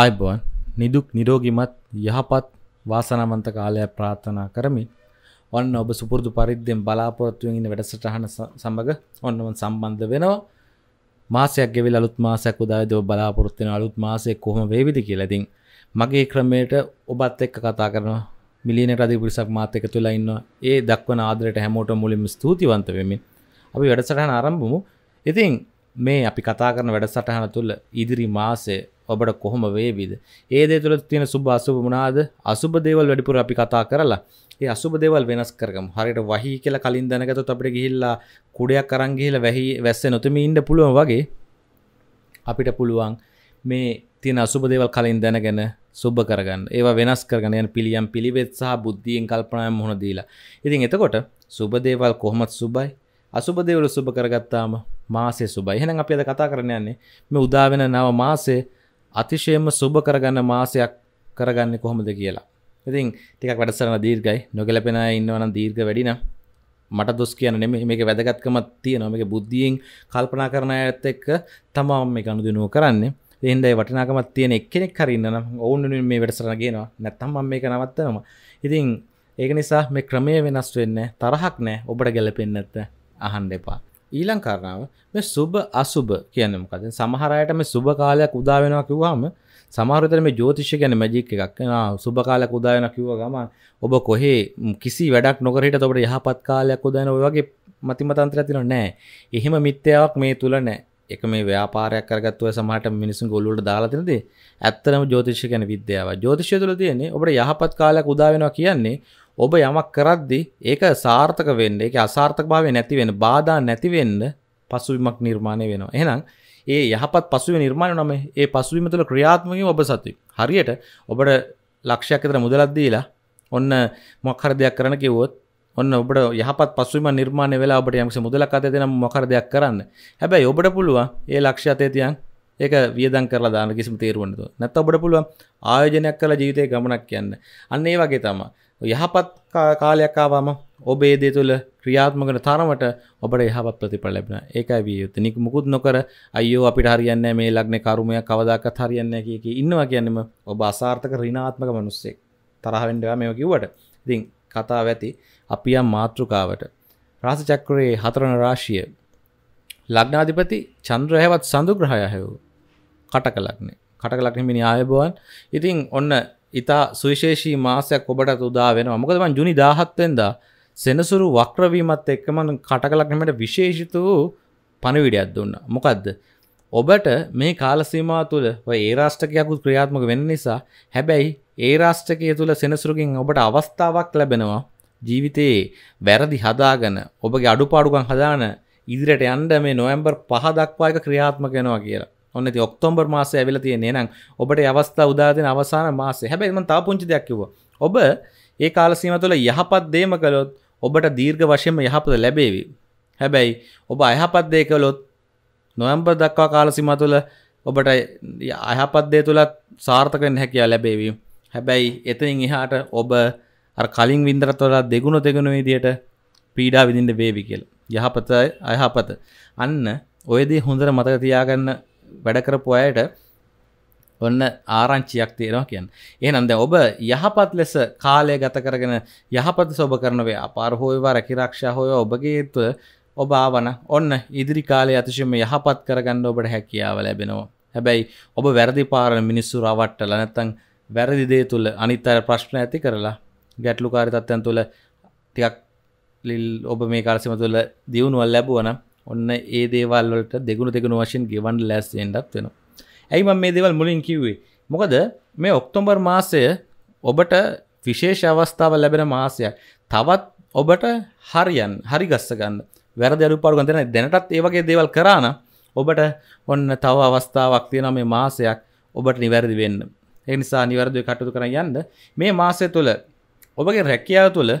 ආයිබෝන් නිදුක් නිරෝගිමත් යහපත් වාසනාවන්ත කාලයක් ප්‍රාර්ථනා කරමි. ඔන්න ඔබ සුපුරුදු පරිද්දෙන් බලාපොරොත්තු වෙන වැඩසටහන සමග ඔන්නම සම්බන්ධ වෙනවා. මාසයක් ගෙවිලා අලුත් මාසයක් උදා වේද ඔබ බලාපොරොත්තු වෙන අලුත් මාසයේ කොහොම වේවිද කියලා. ඉතින් මගේ ක්‍රමයට ඔබත් එක්ක කතා කරනවා. මිලියන රදී පුරුෂක් මාත් එක්ක තුලා ඉන්නවා. ඒ දක්වන ආදරයට හැමෝටම මුලින්ම ස්තුතිවන්ත වෙමින් අපි වැඩසටහන ආරම්භමු. ඉතින් මේ අපි කතා කරන වැඩසටහන තුළ ඉදිරි මාසයේ ඔබට කොහොම වේවිද ඒ දේ තුළ තියෙන සුබ අසුබ මොනවාද අසුබ දේවල් වැඩිපුර අපි කතා කරලා ඒ අසුබ දේවල් වෙනස් කරගමු හරියට වහී කියලා කලින් දැනගත්තොත් අපිට ගිහිල්ලා කුඩයක් අරන් ගිහිල්ලා වැහි වැස්ස නොතෙම ඉන්න පුළුවන් වගේ අපිට පුළුවන් මේ තියෙන අසුබ දේවල් කලින් දැනගෙන සුබ කරගන්න ඒවා වෙනස් කරගන්න යන පිළියම් පිළිවෙත් සහ බුද්ධියෙන් කල්පනාවෙන් මොහොන දීලා ඉතින් එතකොට සුබ දේවල් කොහොමත් සුබයි අසුබ දේවල් සුබ කරගත්තාම මාසය සුබයි එහෙනම් අපි අද කතා කරන්න යන්නේ මේ උදා වෙන නව මාසයේ අතිශයම සුබ කරගන්න මාසයක් කරගන්න කොහොමද කියලා. ඉතින් ටිකක් වැඩසරන දීර්ගයි නොගැලපෙන ඉන්නවනම් දීර්ග වැඩින මට දොස් කියන නෙම මේක වැදගත්කමත් තියෙනවා මේක බුද්ධියෙන් කල්පනා කරන ඇත් එක්ක තමා මේ අනුදිනුව කරන්නේ එන්දයි වටිනාකමත් තියෙන එක්කෙනෙක් කරන්න ඔවුන් මේ වැඩසරන ගෙනවා නැත්තම් මම මේක නවත්තනවා ඉතින් ඒක නිසා මේ ක්‍රමය වෙනස් වෙන්න තරහක් නෑ ඔබට ගැලපෙන්නත්ත අහන් දෙපා ඊළං කරනාව මේ සුබ අසුබ කියනමකද සමහරයට මේ සුබ කාලයක් උදාවෙනවා කිව්වාම සමහරතර මේ ජෝතිෂ ගැන මැජික් එකක් සුබ කාලයක් උදායන කිව්ව ගම ඔබ කොහේ කිසි වැඩක් නොකරහිට ඔබට යහපත් කාලයක් උදායන ඔයගේ මතිමතන්ත්‍ර තින නෑ එහෙම මිත්‍යාවක් මේ තුළ නෑ එක මේ ව්‍යාපාරයක් කරගත්තුව සමහට මිනිසුන් ගොල්ලට දාලාතිනද ඇත්තරම ජෝතිෂ ගැන විද්‍යාව ජෝතිෂය තුළ තියන්නේ ඔබට යහපත් කාලයක් උදාවෙනවා කියන්නේ ඔබ යමක් කරද්දි ඒක සාර්ථක වෙන්න ඒක අසාර්ථකභාවය නැති වෙන්න බාධා නැති වෙන්න පසුබිමක් නිර්මාණය වෙනවා. එහෙනම් ඒ යහපත් පසුබිම නිර්මාණය නම් ඒ පසුබිම තුළ ක්‍රියාත්මක වීම ඔබ සතුයි. හරියට ඔබට ලක්ෂයක් විතර මුදලක් දීලා ඔන්න මොකක් හරි දෙයක් කරන්න කිව්වොත් ඔන්න ඔබට යහපත් පසුබිම නිර්මාණය වෙලා ඔබට යම්කිසි මුදලක් අතේ දෙනම් මොකක් හරි දෙයක් කරන්න. හැබැයි ඔබට පුළුවන් ඒ ලක්ෂය අතේ තියන් ඒක වියදම් කරලා දාන්න කිසිම තේරුවක් නැතුව. නැත්නම් ඔබට පුළුවන් ආයෝජනයක් කරලා ජීවිතේ ගමනක් යන්න. අන්න ඒ වගේ තමයි. යහපත් කාලයක් ආවම ඔබේ දේ තුළ ක්‍රියාත්මකන තරමට ඔබට යහපත් ප්‍රතිඵල ලැබෙන ඒකයි විය යුත්තේ නික මුකුත් නොකර අයියෝ අපිට හරියන්නේ මේ ලග්නේ කර්මයක් කවදාකවත් හරියන්නේ නැහැ කිය කී ඉන්නවා කියන්නේම ඔබ අසාර්ථක ඍණාත්මක මිනිස්සෙක් තරහ වෙන්න එපා මේව කිව්වට ඉතින් කතාව ඇති අපි යම් මාත්‍රකාවට රාශි චක්‍රයේ හතරවන රාශිය ලග්නාධිපති චන්ද්‍ර හැවත් සඳු ග්‍රහය හැවෝ කටක ලග්නේ කටක ලග්නේ මිනි ආයබවන් ඉතින් ඔන්න ඉතා සුවිශේෂී මාසයක් ඔබට උදා වෙනවා මොකද මං ජුනි 17 වෙනිදා සෙනසුරු වක්‍රවීමත් එක්කම කටකලක්නමට විශේෂිත වූ පණිවිඩයක් දුන්නා. මොකද්ද? ඔබට මේ කාල සීමාව තුළ ඔය ඒ රාෂ්ට්‍රකයකුත් ක්‍රියාත්මක වෙන නිසා හැබැයි ඒ රාෂ්ට්‍රකය තුළ සෙනසුරුකින් ඔබට අවස්ථාවක් ලැබෙනවා ජීවිතයේ වැරදි හදාගෙන ඔබගේ අඩුපාඩුකම් හදාන ඉදිරියට යන්න මේ නොවැම්බර් 5 දක්වා එක ක්‍රියාත්මක වෙනවා කියලා. ඔන්න ති ඔක්තෝම්බර් මාස ඇවිල තියෙන්නේ නම් ඔබට අවස්ථා උදාදන අවසාන මාසේ හැබැයිම තා පුංචි දෙයක් කිව්ව ඔබ ඒ කාලසීම තුළ යහපත් දේම කළොත් ඔබට දීර්ඝ වශයෙන්ම යහපත ලැබේවි හැබැයි ඔබ අයහපත් දේ කළොත් නොවම්බර් දක්වා කාලසීම තුළ ඔබට අයහපත් දේ තුළත් සාර්ථක වෙන්න හැකියාව ලැබේවි හැබැයි එතනින් එහාට ඔබ අර කලින් වින්දරත් වඩා දෙගුණ දෙගුණ විදියට පීඩා විඳින්න වේවි කියලා යහපත අයහපත අන්න ඔය දේ හොඳට මතක තියාගන්න වැඩකරපු අයට ඔන්න ආරංචියක් තියෙනවා කියන්න එහනන්ද ඔබ යහපත් ලෙස කාලය ගත කරගෙන යහපත සොබ කරනවේ අපාර හෝයවා රැකිරක්ෂා හොය ඔබගේත්ව ඔබ ආවන ඔන්න ඉදිරි කාලය අතිශයම යහපත් කරගන්න ඔබට හැකියාව ලැබෙනවා හැබැයි ඔබ වැරදි පාරණ මිනිස්සු රවට්ටල නැත්තං වැරදි දේ තුළ අනිත්තර ප්‍රශ්න ඇති කරලා ගැටලු කාරිතත්වයන් තුළ ටිකක් ලිල් ඔබ මේ කාරසිම තුළ දියුණුවල් ලැබුවනම් ඔන්න ඒ දේවල්ලට දෙගුණු දෙගුණු වශයෙන් ගෙවන් ලැස්සෙන්ටත් වෙන. ඇයි මම මේ දේවල් මුලින් කිව්වේ. මොකද මේ ඔක්තොම්බර් මාසය ඔබට විශේෂ අවස්ථාව ලැබෙන මාසයක්. තවත් ඔබට හරියන් හරි ගස්ස ගන්න වැරදි අරුපාරු ගන්න දැන දැනටත් ඒ වගේ දේවල් කරාන ඔබට ඔන්න තව අවස්ථාවක් තියෙනවා මේ මාසයක් ඔබට නිවැරදි වෙන්න. ඒ නිසා නිවැරදිව කටයුතු කරන් යන්න මේ මාසය තුළ ඔබගේ රැකියාව තුළ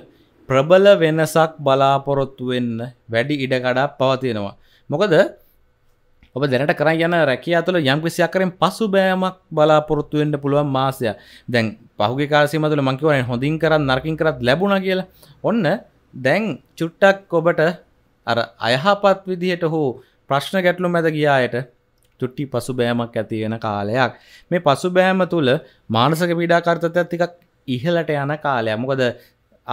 ප්‍රබල වෙනසක් බලාපොරොත්තු වෙන්න වැඩි ඉඩකඩක් පවතිනවා. මොකද ඔබ දැනට කර යන රැකිය තුළ යම් කිසියක් කරෙන් පසු බෑමක් බලාපොරොත්තු වෙන්න පුළුවන් මාසය. දැන් පහුගේ කාලසීම තුළ මං කියවනේ හොඳින් කරත් නරකින් කරත් ලැබුණා කියලා. ඔන්න දැන් චුට්ටක් ඔබට අර අයහපත් විදිහට හෝ ප්‍රශ්න ගැටලු මැද ගියායට චුට්ටි පසුබෑමක් ඇති වෙන කාලයක්. මේ පසුබෑම තුළ මානසික පීඩාකාරී තත්ත්වයක් ටිකක් ඉහළට යන කාලයක්. මොකද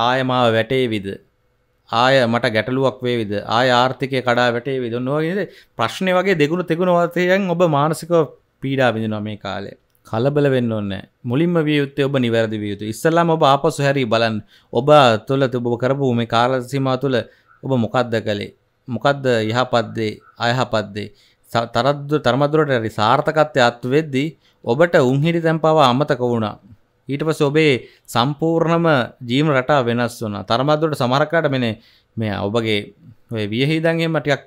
ආයමාව වැටේවිද ආය මට ගැටලුවක් වේවිද ආය ආර්ථිකය කඩා වැටේවිද නොවගේ ප්‍රශ්නය වගේ දෙගුණු තෙගුණ වතයන් ඔබ මානසික පීඩා බිඳනවා මේ කාලේ කලබල වෙන්න ඕන්න මුලින්ම වියයුත්තේ ඔබ නිවැරදි වියයුතු ඉස්සල්ලාම ඔබ ආපසු හැරි බලන් ඔබ තුළ ඔබ කරපු මේ කාලසීමා තුළ ඔබ මොකක්ද කළේ මොකක්ද යහපත්දේ අයහපත්දේ තරද්දු තරමදුරට හරි සාර්ථකත්වය අත්වෙද්දී ඔබට උන්හිරි තැන්පවා අමතක වුණා ඊට පස්සේ ඔබේ සම්පූර්ණම ජීවන රටාව වෙනස් වෙනවා. තරමද්දුවට සමහරකට මෙනේ මේ ඔබගේ ඔය වියහිදන් එහෙම ටිකක්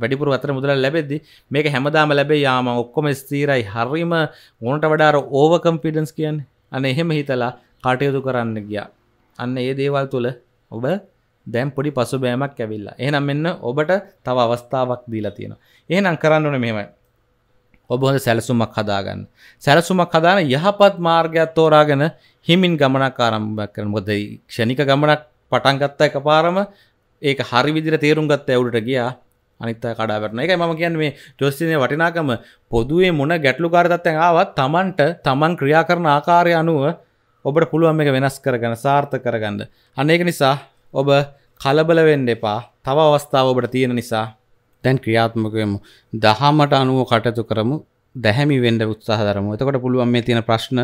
වැඩිපුර අතර මුදලක් ලැබෙද්දි මේක හැමදාම ලැබෙයි ආ මම ඔක්කොම ස්ථිරයි. හරීම ඕනට වඩා අර ඕවර් කන්ෆිඩන්ස් කියන්නේ. අනේ එහෙම හිතලා කටයුතු කරන්න ගියා. අන්න ඒ දේවල් තුල ඔබ දැම් පොඩි පසුබෑමක් ඇවිල්ලා. එහෙනම් මෙන්න ඔබට තව අවස්ථාවක් දීලා තියෙනවා. එහෙනම් කරන්න ඕනේ මෙහෙමයි. ඔබහොඳ සැලසුමක් හදාගන්න. සැලසුමක් හදාන යහපත් මාර්ගයක් තෝරාගෙන හිමින් ගමනක් ආරම්භ කරන මොකද ක්ෂණික ගමනක් පටන් ගත්තා එකපාරම ඒක හරි විදිහට තේරුම් ගත්ත ඇවුලට ගියා අනිත් අය කඩා වැටෙනවා. ඒකයි මම කියන්නේ මේ ජොස්තිනේ වටිනාකම පොදුවේ මොන ගැටලුකාර තත්ත්වයන් ආවත් Tamanට Taman ක්‍රියා කරන ආකාරය අනුව ඔබට පුළුවන් මේක වෙනස් කරගන්න සාර්ථක කරගන්න. අන්න ඒක නිසා ඔබ කලබල වෙන්න එපා. තව අවස්ථාව ඔබට තියෙන නිසා දැන් ක්‍රියාත්මක වෙමු. දහමට අනුව කටයුතු කරමු. දැහැමි වෙන්න උත්සාහ කරමු. එතකොට පුළුවන් මේ තියෙන ප්‍රශ්න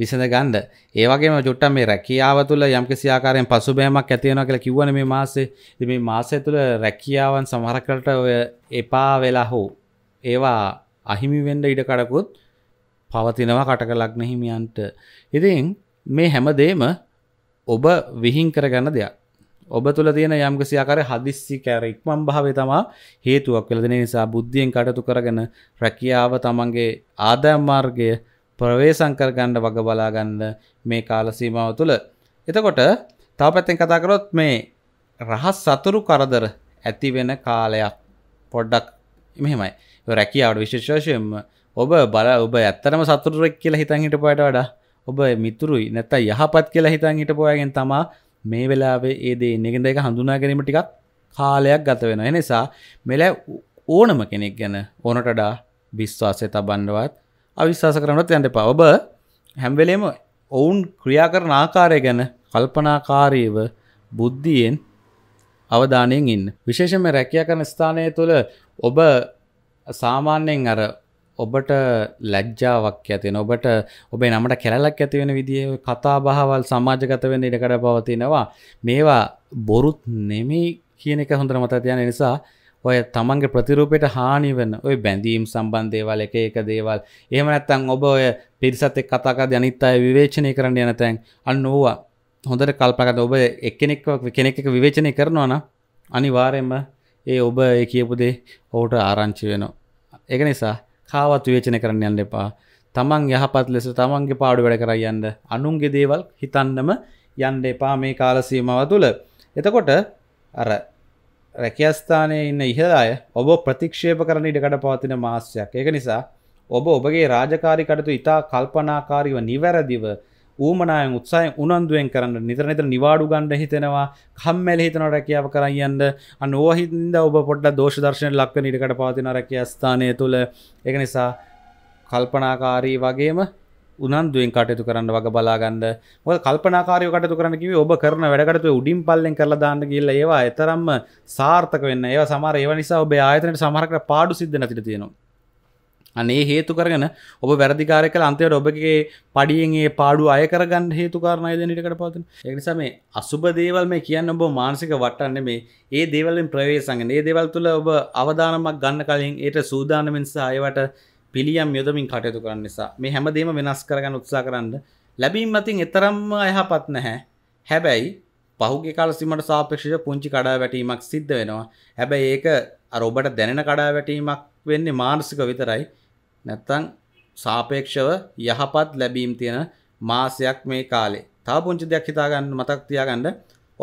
විසඳ ගන්න. ඒ වගේම ජොට්ටම් මේ රැකියාව තුළ යම්කිසි ආකාරයෙන් පසුබෑමක් ඇති වෙනවා කියලා කිව්වනේ මේ මාසේ. ඉතින් මේ මාසය තුළ රැකියාවන් සමහරකට ඔය එපා වෙලා හෝ ඒවා අහිමි වෙන්න ඉඩ කඩකුත් පවතිනවා කටක ලග්න හිමියන්ට. ඉතින් මේ හැමදේම ඔබ විහිං කරගන්න දෙයක්. ඔබ තුළ තියෙන යම්ගසියාකාර හදිස්සි කෑර ඉක්මම් භාවේ තමා හේතුවක් කළදෙන නිසා බුද්ධියෙන් කටතු කරගෙන රැකියාව තමන්ගේ ආදෑම්මාර්ගය ප්‍රවේසංකර ගණ්ඩ වග බලාගන්න මේ කාලසීමාව තුළ. එතකොට තව පැත්තෙන් කතාකරොත් මේ රහස් සතුරු කරදර ඇතිවෙන කාලයක් පොඩ්ඩක් මෙහෙමයි රැකියාවට විශේෂවශයෙන්ම ඔබ බල ඔබ ඇත්තරම සතුරුරෙක් කියලා හිතන් හිට පොයට වඩා ඔබ මිතුරුයි නැත්ත යහපත් කියලා හිතන් හිට පොයගෙන් තමා මේ වෙලාවේ ඒ දේ නිගෙද එක හඳුනා ගැනීම ටිකක් කාලයක් ගත වෙන එනිසා මෙල ඕනම කෙනෙක් ගැන ඕනටඩා විශ්වාසය තබන්නවත් අවිශ්වාස කරනත් යන්ට පවබ හැම්වෙලේම ඔවුන් ක්‍රියා කරන ආකාරය ගැන කල්පනාකාරීව බුද්ධියෙන් අවධානයෙන් ඉන්න විශේෂම රැකිය කරන ස්ථානය තුළ ඔබ සාමාන්‍යයෙන් අර ඔබට ලැජ්ජාවක් ඇතින ඔබට ඔබේ නමට කැලක් ඇතිවෙන විදිිය කතා බහවල් සමාජගත වෙන්න ඉඩකට පවතිනවා මේවා බොරුත් නෙමේ කියන එක හොඳර මත තියන නිසා ඔය තමන්ගේ ප්‍රතිරූපයට හානි වන්න ඔය බැඳීම් සම්බන්ධේවල් එක එක දේවල් එහම නැත්තං ඔබ ඔය පිරිසත් එක් කතාකද අනිත් අය විවේචනය කරන්න යන තැන් අන්න ඕවා හොඳට කල්පකට ඔබ එක්කෙනෙක් කෙනෙක් එක විවේචනය කරනවාන අනිවාරයෙන්ම ඒ ඔබ ඒ කියපුදේ ඔවුට ආරංචි වෙනවා. එක නිසා කාවත් වේචන කරන්න යන්න එපා තමන් යහපත් ලෙස තමන්ගේ පාඩු වැඩ කර යන්න අනුන්ගේ දේවල් හිතන්නම යන්ඩ එපා මේ කාලසීමව තුළ එතකොට අර රැකස්ථානය ඉන්න ඉහදාය ඔබ ප්‍රතික්ෂේප කරන ඉඩකට පවතින මාස්්‍යයක් ඒක නිසා ඔබ ඔබගේ රාජකාරි කටතු ඉතා කල්පනාකාරීව නිවැරදිව ඌමනායෙන් උත්සායෙන් උනන්දුවෙන් කරන්න නිතර නිතර නිවාඩු ගන්න හිතෙනවා කම්මැලි හිතනවා රැකියාව කරන් යන්න අන්න ඕවා හින්දා ඔබ පොඩ්ඩක් දෝෂ දර්ශන ලක්වෙන ඉඩකට පවතින රැකියා ස්ථානය තුල ඒක නිසා කල්පනාකාරී වගේම උනන්දුවෙන් කටයුතු කරන්න වග බලාගන්න මොද කල්පනාකාරය කටතු කරන කිව ඔබ කරන වැඩකටතු උඩින් පල්ලෙන් කරලා දාන්න කියල ඒවා එතරම්ම සාර්ථක වෙන්න ඒ සමාර ඒව නිසා ඔබ ආයතනයට සමහරකට පාඩු සිද්ධ නැතිට තියෙනවා අනේ හේතු කරගෙන ඔබ වැරදිකාරක අන්තයට ඔබගේ පඩියෙන්ගේ පාඩු අය කරගන්න හේතු කාරණය දෙනටකට පවතින එනිසා මේ අසුබ දේවල් මේ කියන්න ඔබ මානසික වටන්න මේ ඒ දේවලින් ප්‍රවේශන්ගෙන ඒ දෙවල් තුළ ඔබ අවධානමක් ගන්න කලින් ඒයට සූදානමෙන්ස අයවට පිළියම් යොදමින් කටයුතු කරන්න නිසා මේ හැමදේම වෙනස් කරගන්න උත්සා කරන්න ලැබීම් මතින් එතරම්ම අයහපත් නැහැ හැබැයි පහුගේ කාල සිමට සාපේක්ෂ පුංචි කඩා වැටීමක් සිද්ධ වෙනවා හැබැයි ඒක අරඔබට දැනෙන කඩා වැටීමක් වෙන්නේ මානසික විතරයි නැත්තම් සාපේක්ෂව යහපත් ලැබීම් තියෙන මාසයක් මේ කාලේ. තව පුංචි දෙයක් හිතාගන්න මතක් තියාගන්න.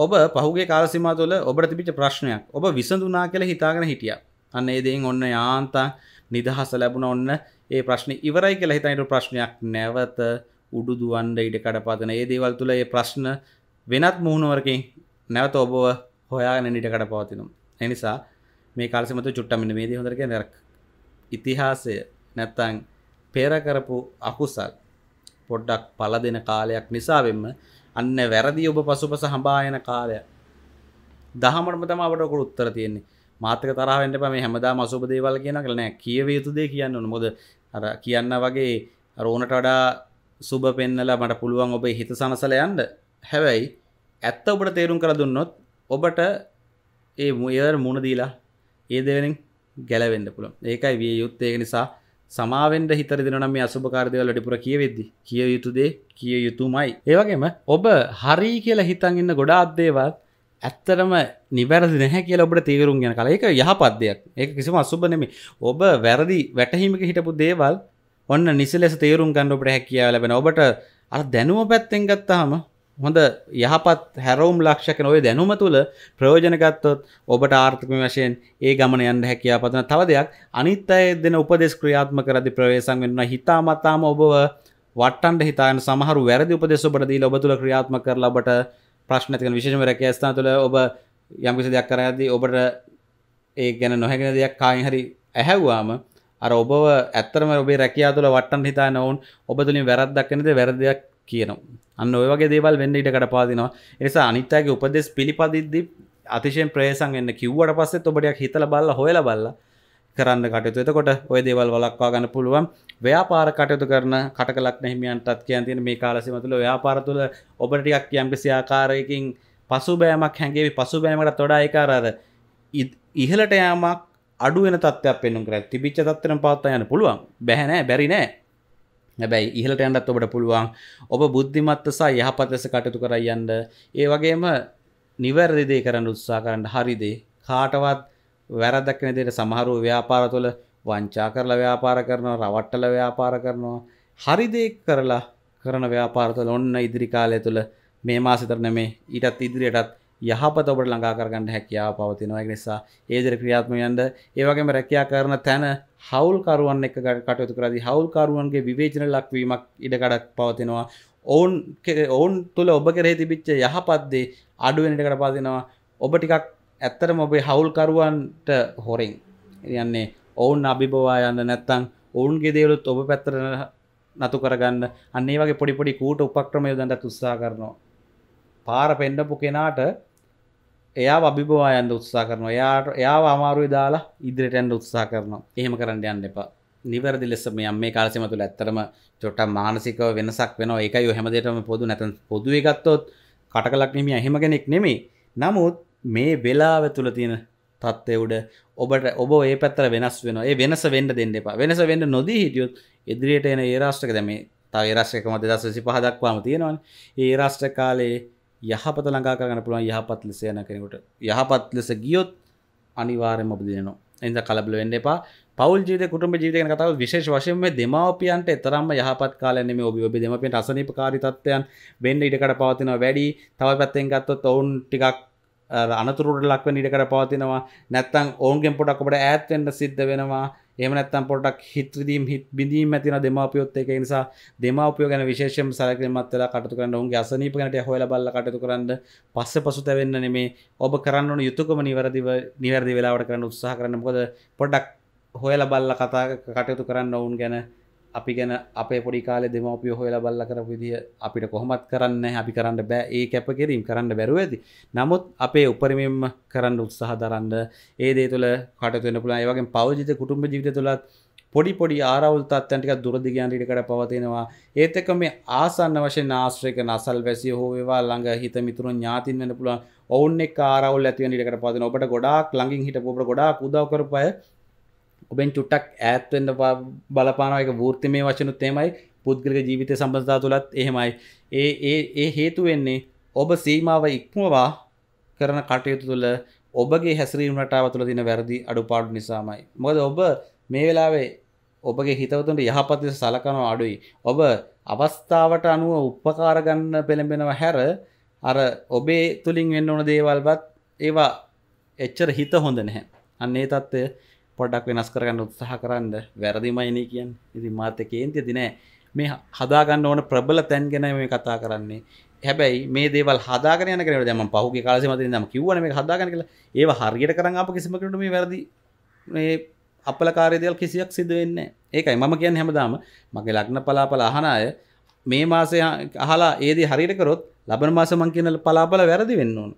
ඔබ පහුගිය කාල සීමාව තුළ ඔබට තිබිච්ච ප්‍රශ්නයක් ඔබ විසඳුනා කියලා හිතාගෙන හිටියා. අන්න ඒ දෙයින් ඔන්න යාන්තම් නිදහස ලැබුණ ඔන්න ඒ ප්‍රශ්නේ ඉවරයි කියලා හිතන ඊට ප්‍රශ්නයක් නැවත උඩු දුවන්න ඉඩ කඩපතන. ඒ දේවල් තුළ ඒ ප්‍රශ්න වෙනත් මුහුණුවරකින් නැවත ඔබව හොයාගෙන ඉඩ කඩපවතිනවා. ඒ නිසා මේ කාලෙ සමතු චුට්ටක් මෙන්න මේ දේ හොඳට කියන්නේ ඉතිහාසය නැත්තං පෙරකරපු අකුසල් පොඩ්ඩක් පල දෙන කාලයක් නිසාවෙන්ම අන්න වැරදි ඔබ පසුපස හඹායන කාලය දහමටම තම අපට ඔකුට උත්තර තියෙන්නේ මාතක තරාවෙන්ට පම හැමදා මසුප දේවල් කියන කලනෑ කියව යුතුදේ කියන්න නොමොද අර කියන්න වගේ රෝනට වඩා සුබ පෙන්නලා මට පුළුවන් ඔබේ හිත සනසල යන්ඩ හැබැයි ඇත්ත ඔබට තේරුම් කර දුන්නොත් ඔබට ඒ මුයදර මුණදීලා ඒ දෙවෙනින් ගැලවෙන්න පුළන් ඒකයි විය යුත්තේක නිසා සමාවෙන්ට හිතරදින මේ අසුභකාරදවල ටිපුර කියවෙද්දි කිය යුතුදේ කිය යුතුමයි. ඒවගේම ඔබ හරි කියලා හිතන් ඉන්න ගොඩාත් දේවල් ඇත්තරම නිවැරදි නැහැ කියල ඔබට තේරුම් ගැන කල එක යහපත්දයක් ඒ කිසිම අසුබනෙමි ඔබ වැරදි වැටහිමික හිටපු දේවල් ඔන්න නිසලෙස තේරුම් ගන්න ඔබට හැකියාව ලැබෙන ඔබට අ දැනුව පැත්තෙන් ගත්තාම හොඳ යහපත් හැරවුම් ලක්ෂක නොවේ දැනුම තුළ ප්‍රයෝජනගත්තොත් ඔබට ආර්ථික වශයෙන් ඒ ගමන යන්න හැකියා පතන තව දෙයක් අනිත් අය දෙන උපදෙස් ක්‍රියාත්ම කරදි ප්‍රවේශම් වෙන්න හිතාමතාම ඔබව වට්ටන්ට හිතාන සමහරු වැරදි උපදෙස් ඔබට දීලා ඔබ තුළ ක්‍රියාත්ම කරලා ඔබට ප්‍රශ්න ඇති කරන විශේෂම රැකියා ස්ථාන තුළ ඔබ යම්කිසි දෙයක් කරද්දී ඔබට ඒ ගැන නොහැගෙන දෙයක් කායින් හරි ඇහැව්වාම අර ඔබව ඇත්තරම ඔබේ රැකියා තුළ වට්ටන් හිතාන ඔවුන් ඔබ තුළින් වැරද්දක් වෙනද වැරදයක් කියනවා අන්න ඔය වගේ දේවල් වෙන්න ඉටකට පාදිනවා එනිසා අනිත්‍යගේ උපදෙස් පිළිපදිද්දි අතිශයෙන් ප්‍රේසන් එන්න කිව්වට පස්සෙත් ඔබටයක් හිතල බල්ල හොයලා බල්ලා කරන්න කටයුතු එතකොට ඔය දේවල් වලක්වා ගන්න පුළුවන් ව්‍යාපාර කටයුතු කරන කටකලක් නැහිමියන්ටත් කියන් තියෙන මේ කාලසීම තුළ ව්‍යාපාර තුළ ඔබට ටිකක් යම්කිසි ආකාරයකින් පසුබෑමක් හැඟේවි පසුබෑමකට වඩා ඒක අර ඉහළට යාමක් අඩු වෙන තත්ත්වයක් පෙන්වන්න කරා තිබිච්ච තත්ත්වෙන් පාත්තා යන්න පුළුවන් බැහැ නෑ බැරි නෑ හැබැයි ඉහලට යන්නත් ඔබට පුළුවන් ඔබ බුද්ධිමත් සහ යහපත් ලෙස කටයුතු කර යන්න ඒ වගේම නිවැරදි දේ කරන්න උත්සාහ කරන්න හරි දේ කාටවත් වැරදක් වෙන දෙයට සමහරව ව්‍යාපාර තුළ වංචා කරලා ව්‍යාපාර කරනවා රවට්ටලා ව්‍යාපාර කරනවා හරි දේ කරලා කරන ව්‍යාපාර තුළ ඔන්න ඉදිරි කාලය තුළ මේ මාසෙතර නෙමේ ඊටත් ඉදිරියටත් යහපත ඔබට ළඟා කරගන්න හැකියාව පවතිනවා ඒක නිසා ඒ දේ ක්‍රියාත්මක වෙන්න ඒ වගේම රැකියා කරන තැන හවුල්කරුවන් එක්ක කටයුතු කරද්දී හවුල්කරුවන්ගේ විවේචන ලක්වීමක් ඉඩකඩක් පවතිනවා ඔවුන් ඔවුන් තුළ ඔබ කෙරෙහි තිබිච්ච යහපත් දේ අඩු වෙන ඉඩකඩ පවතිනවා ඔබ ටිකක් ඇත්තටම ඔබේ හවුල්කරුවන්ට හොරෙන් කියන්නේ ඔවුන් අභිබවා යන්න නැත්නම් ඔවුන්ගේ දේවලුත් ඔබ පැත්තට නතු කරගන්න අන්නේ වගේ පොඩි පොඩි කූට උපක්‍රම යොදන්නත් උත්සාහ කරනවා පාර පෙන්නපු කෙනාට එයා අභිබවා යන්ද උත්සා කරනවා යාට එයා අමාරුයි දාලා ඉදිරිටන්ඩ උත්සා කරනවා එහෙම කරන්න යන්න එපා නිවැරදි ලෙස මේ අම්මේ කාලසිම තුළ ඇත්තරම චොට මානසික වෙනසක් වෙන එක යො හැමදේටම පොදු නැතන් පොදුව ගත්තොත් කටකලක් නෙමි අහෙම කෙනෙක් නෙමේ නමුත් මේ වෙලාව තුළ තියෙන තත්ත්ය උඩ ඔබට ඔබ ඒ පැත්තර වෙනස් වෙන ඒ වෙනස වෙන්ඩ දෙන්න එපා වෙනස වෙන්න නොදී හිටියුත් ඉදිරියට එන ඒරාෂ්ටක දැමේ තව රශ්ක මත දස් සි පහදක්වාම තියෙනවන් ඒ රාෂ්ට කාලයේ යහපත ලඟා කරගන්න පුළුවන් යහපත් ලෙස යන කෙනෙකුට යහපත් ලෙස ගියොත් අනිවාර්යයෙන්ම ඔබ දිනනවා. එනිසා කලබල වෙන්න එපා. පෞල් ජීවිත කුටුම්බ ජීවිත ගැන කතාව විශේෂ වශයෙන් මේ දෙමාපියන්ට තරම්ම යහපත් කාලයක් නෙමෙයි ඔබ ඔබේ දෙමාපියන්ට අසනීපකාරී තත්ත්වයන් වෙන්න ඉඩකඩ පවතිනවා වැඩි. තව පැත්තෙන් ගත්තොත් ඔවුන් ටිකක් අනතුරුට ලක් වෙන්න ඉඩකඩ පවතිනවා. නැත්නම් ඔවුන්ගෙන් පොඩක් ඔබට ඈත් වෙන්න සිද්ධ වෙනවා. එමනත්තම් පොටක් හිත්‍රදීම් හිත් බිඳීම ඇතින දෙමාපියොත් එක නිසා දෙමාපිය ගැන විශේෂම සරකරමත්තල කටතු කරන්න උන්ගේ අසනීපනට හොල බල්ල කටතු කරන්න පස්ස පසු තැවෙන්න නෙමේ ඔබ කරන්න යුතුකම නිවැරදිව නිවැරදි වෙලාවට කරන්න උත්සාහ කරන්න මොද පොඩක් හොයල බල්ල කතා කටයුතු කරන්න ඔවුන් ගැන අපි ගැන අපේ පොඩි කාල දෙමවපිය හොල බල්ල කරපු දිය අපිට කොහොමත් කරන්න අපි කරන්න බෑ ඒ කැපකිරීම් කරන්න බැරුව ඇති නමුත් අපේ උපරිමෙන්ම කරන්න උත්සාහ දරන්න ඒ දේ තුළ කටතුවෙන පුළා ඒවගේ පවජිත කුටුම්ඹ ජීවිත තුළත් පොඩි පොඩි ආරවුල් තත්ත්න්ටික දුරදිගන්ටිකට පවතිනවා ඒත් එක මේ ආසන්න වශයෙන් ආශ්‍රයක නසල් වැසි හෝවේවා ළඟ හිත මිතුරු ඥාතින් වන්න පුළුවන් ඔවුන් එක් ආරවුල් ඇතිවනිටකට පදන ඔබට ගොඩක් ළඟින් හිට පොබ ගොඩා කුදව කරපය ඔබෙන් චුට්ටක් ඇත්වෙන්ද බලපානක වෘර්ති මේ වචනුත් එෙමයි පුද්ගලික ජීවිතය සම්බඳධා තුළත් එහෙමයි ඒ ඒ ඒ හේතු වෙන්නේ ඔබ සීමාව ඉක්මවා කරන කටයුතු තුළ ඔබගේ හැසිරීම රටාව තුළ දින වැරදි අඩුපාඩු නිසාමයි මොද ඔබ මේ වෙලාවේ ඔබගේ හිතවතුන්ට යහපත් ලෙස සලකනව අඩුයි ඔබ අවස්ථාවට අනුව උපකාරගන්න පෙළඹෙනව හැර අර ඔබේ තුළින් වෙන්න ඕන දේවල්වත් ඒවා එච්චර හිත හොඳ නැහැ අන්නේ තත්ත්වය පොඩක් වෙනස් කරගන්න උත්සාහ කරන්න වැරදිමයිනී කියන් ඉති මාතකේන්තිය දිනෑ මේ හදාගන්න ඕන ප්‍රබල තැන් ගැන මේ කතා කරන්නේ හැබැයි මේ දේවල් හදාගරයන කර දම පහු කාලසම දම කිවන මේ හදාගන කියලා ඒ හරියට කරන්න අප කිසිමකට මේ වැරදි අපල කාරයදල් කිසියක් සිද වෙන්න ඒකයි මම කියන් හැමදාම මගේ ලක්න පලාපල අහනාය මේ මාසය අහලා ඒදී හරිට කරොත් ලබන මාසමං කියනල පලාපල වැරදි වෙන්න ඕන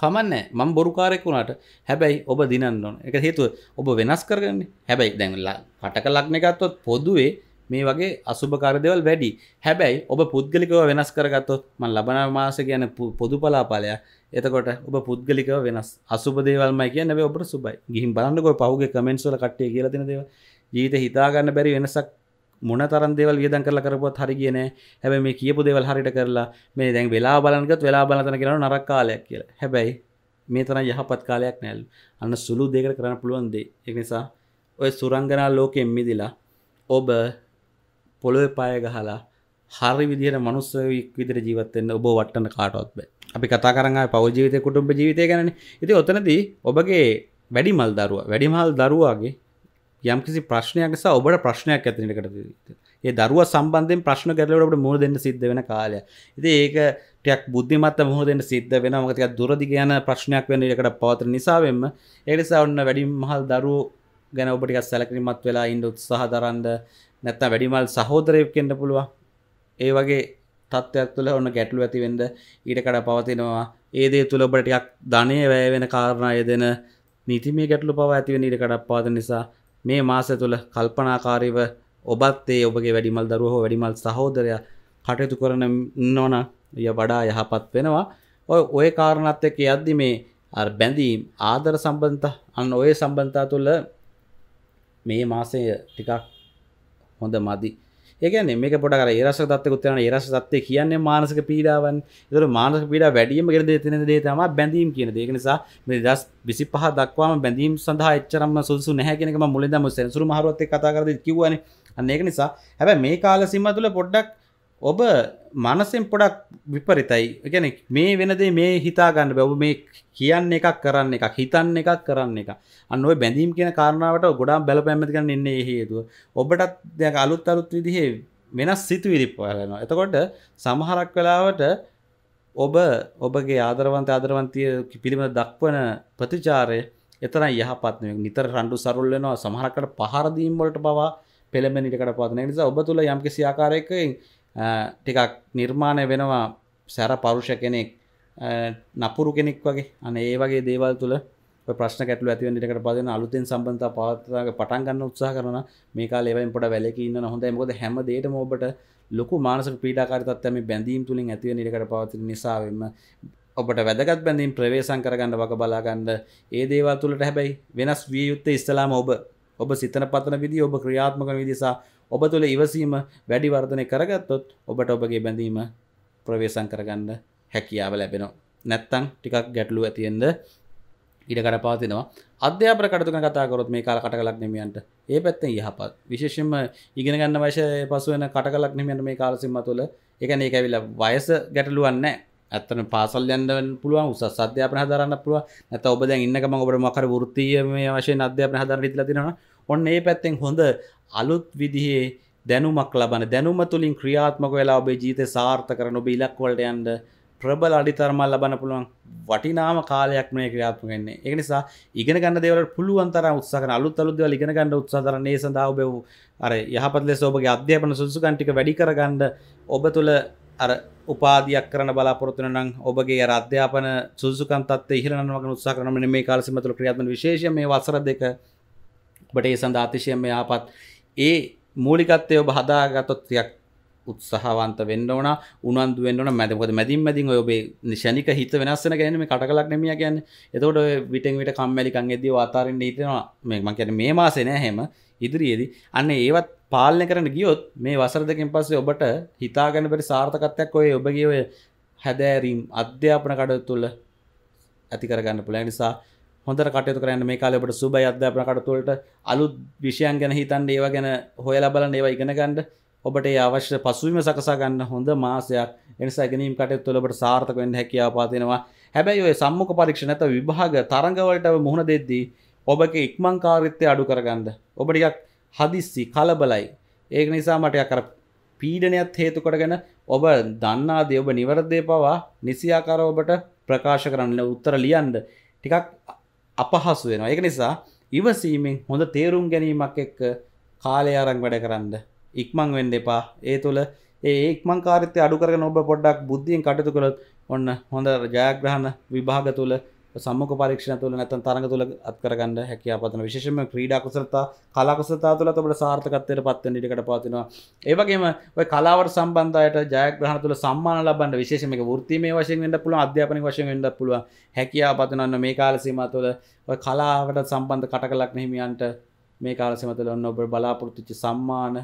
කමන්න මම් බොරුකාරෙක් වුණට හැබැයි ඔබ දිනන්න ඕන එක හේතුව ඔබ වෙනස් කරගන්න හැබැයි දැන්ලා පටක ලක්න එකත්තොත් පොදුවේ මේ වගේ අසුභකාරදවල් වැඩි හැබැයි ඔබ පුද්ගලිකව වෙනස් කරගත්තොත් මන් ලබන මාස කියන පොදු පලාපාලය එතකොට ඔබ පුද්ගලිකව වෙනස් අසුපදේවල්ම කිය නැව ඔබ සුබයි ගිහිම් බලන්නකො පහුගේ කමෙන්ස්වල කට්ටේ කියලතින දේව ජීවිත හිතාගන්න බැරි වෙනසක් මොන තරන් දෙවල් වියදන් කරලා කරපුවත් හරි කියන හැබැයි මේ කියපු දේවල් හරියට කරලා මේ දැන් වෙලා බලනකත් වෙලා බලන කියලා නරක කාලයක් කියලා. හැබැයි මේ තරම් යහපත් කාලයක් නැල්. අන්න සුළු දෙයකට කරන්න පුළුවන් දේ. ඒක නිසා ඔය සුරංගනා ලෝකයෙන් මිදිලා ඔබ පොළොවේ පාය ගහලා හරි විදිහට මනුස්සයෙක් විදිහට ජීවත් වෙන්න ඔබ වටන්න කාටවත් බෑ. අපි කතා කරන් ආයේ පෞද්ගලික ජීවිතේ කුටුම්බ ජීවිතය ගැනනේ. ඉතින් ඔතනදී ඔබගේ වැඩිමල් දරුවා වැඩිමල් දරුවාගේ යම්කිසි ප්‍රශ්නයක් නිසා ඔබට ප්‍රශ්නයක් ඇතිනකට ඒ දරුව සම්බන්ධෙන් ප්‍රශ්න කරලට මුහුණ දෙන්න සිද්ධ වෙන කාලය ඉති ඒක ටයක් බුද්ධිමත් මුහුණ දෙන්න සිද්ධ වෙන මතික දුරදිග යන ප්‍රශ්නයක් වෙන එකට පවතර නිසාවෙන්ම ඒනිසා ඔන්න වැඩි මහල් දරු ගැන ඔබටික සැලකිරීමත් වෙලා ඉන්ඩ උත්සාහ දරන්ද නැත්ත වැඩිමල් සහෝදරයක් කෙන්ට පුළුව ඒ වගේ තත්ත්වයක් තුළ ඔන්න ගැටලු ඇතිවෙන්ද ඊටකඩ පවතිනවා ඒදේ තුළ ඔබටයක් ධනය වැය වෙන කාරණය දෙන නීතිමේ ගැටලු පව ඇතිවෙන ඊටකඩක් පාද නිසා මේ මාස තුළ කල්පනාකාරීව ඔබත්තේ ඔබගේ වැඩිමල් දරුවහෝ වැඩිමල් සහෝදරය කටයුතු කරන නොන ය වඩා යහපත් වෙනවා ඔය ඔය කාරණත් එක යද්දි මේ බැඳීම් ආදර සම්බන්ධ අන්න ඔය සම්බන්ධතා තුළ මේ මාසය ටිකක් හොඳ මදි ඒකන මේ පොට රස තත්කුත්යන රස සත්ය කියන්නේ මානසක පීඩාවන් තුර මානක පීඩා වැඩියම ගෙද තින දේ තම බැඳීම් කියන දෙක නිසා මේ දස් විසි පහ දක්වාම බැඳීම් සඳහා එච්චරම සුසු නැහැගෙනක මුලදම සැසුරු මහරුවත්ත කතාකරද කිවන අන්නේක නිසා හැබැ මේ කාල සිම්ම තුළ පොඩ්ඩක් ඔබ මනසෙන් පොඩක් විපරිතයි ගැන මේ වෙනදේ මේ හිතාගන්න බැව මේ කියන්න එකක් කරන්න එකක් හිතන්න එකක් කරන්න එක අන්නුව බැඳීම් කියෙන කාරණාවට ගොඩා බැල පැමතිකන්න එන්නේ හේතුව ඔබටත් දෙයක් අලුත් අරුත් විදිහේ වෙනස් සිතු විරිප්පාලනවා එතකොට සමහරක් වෙලාවට ඔබ ඔබගේ ආදරවන්ත ආදරවන්තය පිළිබඳ දක්වන ප්‍රතිචාරය එතන යහපත්නය නිතර රණ්ඩු සරුල්ලනවා සමහරකට පහරදීම් වලට පවා පෙළමෙනිටකට පාතන නිසා ඔබ තුළ යම්කිසි ආකාරයකින් ටිකක් නිර්මාණය වෙනවා සැර පරුෂ කෙනෙක් නපුරු කෙනෙක් වගේ අන ඒ වගේ දේවල් තුළ ප්‍රශ්න කැටල ඇතිව ට පදන අලුතෙන් සම්බන්ධ පාතක පටන්ගන්න උත්සා කරන මේකා ලෙවයින් පොට වැලකන්න හොඳ මොද හැම දේට මෝබට ලොකු මානසක පීඩාකාරතත්ම බැඳීම් තුළින් ඇතිව නිකට පවති නිසාවෙන්ම ඔබට වැදගත් බැඳීම් ප්‍රවේශන් කරගන්න වක බලාගන්න ඒ දේවල් තුළට හැබැයි වෙනස් විය යුත්තේ ඉස්තලාම ඔබ ඔබ සිතන පතන විදි ඔබ ක්‍රියාත්මක විදිසා ඔබ තුළ ඉවසීම වැඩි වර්ධනය කරගත්තොත් ඔබට ඔබගේ බැඳීම ප්‍රවේශන් කරගන්න හැකියාව ලැබෙනවා නැත්තං ටිකක් ගැටලු ඇතියෙන්ද ඉඩකට පාතිනවා අධ්‍යාපන කටතුන කතාකරොත් මේ කාල කටකලක් නෙමියන්ට ඒ පැත්තෙන් යහපත් විශේෂම ඉගෙන ගන්න වශය පසුවෙන කටකලක් නෙමියන්ට මේ කාලසිම්ම තුළ එකන ඒක ඇවිල වයස ගැටලුවන්න ඇත්තන පාසල් යන්න පුළුවන් උසස් අධ්‍යාපන හදරන්න පුළුව නැත ඔබ දැන් ඉන්නකම ඔබට මකර වෘත්තිය මේ වශයෙන් අධ්‍යාපන හදර ඉතිලා තිනවා ඔන්න ඒ පැත්තෙන් හොඳ අලුත් විදිහේ දැනුමක් ලබන දැනුම තුළින් ක්‍රියාත්මක වෙලා ඔබේ ජීවිතය සාර්ථක කරන ඔබ ඉලක්කවලට යන්න ප්‍රබල අඩිතරමල් ලබන්න පුළුවන් වටිනාම කාලයක් මේ ක්‍රියාත්මක වෙන්නේ. ඒක නිසා ඉගෙන ගන්න දේවල් පුළුවන් තරම් උත්සාහ කරන අලුත් අලුත් දේවල් ඉගෙන ගන්න උත්සාහ කරන ඒ සඳහා ඔබ අර යහපත් ලෙස ඔබගේ අධ්‍යාපන සුසුකම් ටික වැඩි කරගන්න ඔබ තුළ අර උපාධියක් කරන බලාපොරොත්තු වෙන නම් ඔබගේ අර අධ්‍යාපන සුසුකම් තත්ත්වය ඉහළ යනවා උත්සාහ කරන මෙන්න මේ කාලසීමාව තුළ ක්‍රියාත්මක විශේෂයෙන් මේ වසර දෙක ඔබට ඒ සඳහා අතිශයින්ම යහපත් ඒ මූලිකත්තය ඔබ හදාගතොත් ්‍රියක් උත්සාහවන්ත වෙන්න ඕන උනන්දු වෙන්න මැදකොද මැදින් මැදින් ඔබේ නිශනික හිත වෙනස්සන ගැනීම කටකලක් නමිය ගැන්න එතකොට විටෙන් විට කම්මැලිකං එදී අතාරෙන් ීතෙනවා මෙම කියන මේ මාසෙන හෙම ඉදිරියේදී අන්න ඒවත් පාලනය කරන ගියොත් මේ වසර දෙකින් පස්සේ ඔබට හිතාගන්න බරි සාර්ථකත්වයක් ඔය ඔබගේ ඔය හැදෑරීම් අධ්‍යාපන කඩ තුළ ඇති කරගන්න පුළ නිසා හොඳර කටයතු කරන්න මේ කාලෙට සුබ අධ්‍යාපන කටතුවලට අලුත් විෂයන් ගැන හිතන් ඒවා ගැන හොයලා බලන්න ඒවා ඉගෙන ගන්නඩ ඔබට ඒ අවශ්‍ය පසුවීම සකසා ගන්න හොඳ මාසයක් එනිසා ගැනීම් කටයුතු ඔබට සාර්ථක වෙන්න හැකියාව පාතිනවා හැබැයි ඔය සම්මුඛ පරීක්ෂණ නැත විභාග තරඟවලට මුහුණ දෙද්දී ඔබගේ ඉක්මන් කාර්යත්වය අඩු කරගන්න ඔබ ටිකක් හදිස්සි කලබලයි ඒක නිසා මට කර පීඩනයත් හේතු කොටගෙන ඔබ දන්නාදේ ඔබ නිවරදේ පවා නිසියාකාර ඔබට ප්‍රකාශ කරන්න උත්තර ලියන්ඩ ටිකක් අපහසු වෙනවා ඒක නිසා ඉවසීමෙන් හොඳ තේරුම් ගැනීමක් එක්ක කාලය අරං වැඩ කරන්න ඉක්මං වෙන්න එපා ඒ තුළ ඒ ඉක්මං කාරිත්‍ය අඩු කරගෙන ඔබ පොඩ්ඩක් බුද්ධියෙන් කටයුතු කළොත් ඔන්න හොඳ ජයග්‍රහණ විභාග තුළ සම්මක පරීක්ෂණ තුළ නැතන් තරඟ තුළ අත්කරගන්න හැකියාපතන විශේෂම ක්‍රීඩා කුසලතා කලාකුසතා තුළ ඔබට සාර්ථකත්වයට පත්ව නිටකට පාතිනවා ඒවගේම ඔය කලාවට සම්බන්ධයට ජයග්‍රහණ තුළ සම්මාන ලබන්න විශේෂමක ෘත්තිමේ වශයෙන් වෙන්න පුළුව අධ්‍යාපන වශයෙන් වෙන්න පුළුව හැකියාපතනන්න මේ කාලසීම තුළ ඔය කලාවට සම්බන්ධ කටකලක් නහිමියන්ට මේ කාලසමතුල ඔන්න ඔබ බලාපොරොත්තුච්ච සම්මාන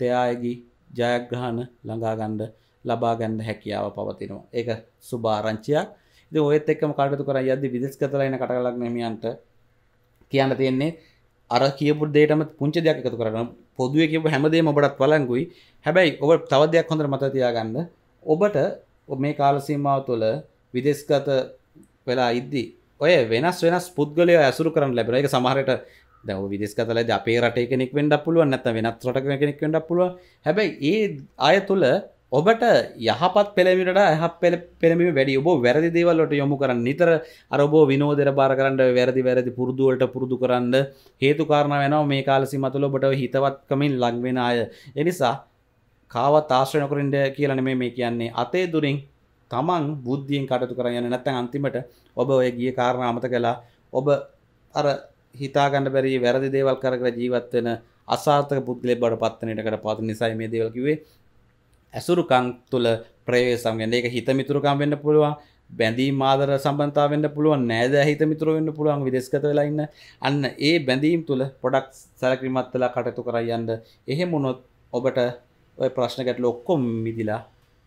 තයායගි ජයග්‍රහණ ළඟාගණ්ඩ ලබාගණ්ඩ හැකියාව පවතිනවා. ඒක සුභාරංචියයක් ද ඔයත් එක්කම කටතු කර යද විදිස් කතරයින කටලක් නමියන්ට කියන්න තියෙන්නේ අර කියපු දේටම පුංච දෙයක් එකතු කරන පොදුව කියපු හැමදේ ඔබටත් වලංගුයි හැබැයි ඔබ තවදයක් හොඳට මතතියාගන්න ඔබට මේ කාලසීමාව තුළ විදෙස්ගත වෙලා ඉද්දි ඔය වෙනස් වෙනස් පුද්ගලය ඇසුරු කරන්න ලැබෙන එක සමහරට දැව විදෙස්ගතලද අපේ රට කෙනෙක් වෙන්ඩ පුළුවන් නැත වෙනත් රට කෙනෙක් වෙන්ඩ පුළුව හැබැයි ඒ අය තුළ ඔබට යහපත් පෙළමිට ඇහ පෙළ පෙළමි වැඩි ඔබ වැරදි දේවල්ලට යොමු කරන්න නිතර අරබ විනෝදර බාර කරන්න වැරදි වැරදි පුරදුවලට පුරුදු කරන්න හේතු කාරණ වෙනවා මේ කාලසි මතුල ඔබට හිතවත්කමින් ලංවෙන අය එනිසා කාවත් ආශ්‍රයනකරින්ට කියලන මේ කියන්නේ අතේ දුරින් තමන් බුද්ධියෙන් කටතු කර යන නැත්තන් අන්තිමට ඔබ ඔය ගිය කාරණාමත කලා ඔබ අර හිතාගන්න බැරි වැරදි දේවල් කර ජීවත්වෙන අසාර්ථක පුද්ගලෙ බඩ පත්තනයටකට පාත නිසයි මේ දේවල්කිවේ ඇසුරුකං තුළ ප්‍රවේශම් වෙන ඒක හිත මිතුරුකම් වෙන්න පුළුවන් බැඳී මාදර සම්බන්තා වෙන්න පුළුවන් නෑද හිත මිතුර වෙන්න පුළුවන් විදෙස්ගත වෙලා ඉන්න අන්න ඒ බැඳීම් තුළ පොඩක් සැලකිලිමත්වෙලා කටයුතු කරයි යන්න එහෙම වුණොත් ඔබට ඔය ප්‍රශ්න ගැටලු ඔක්කොම මිදිලා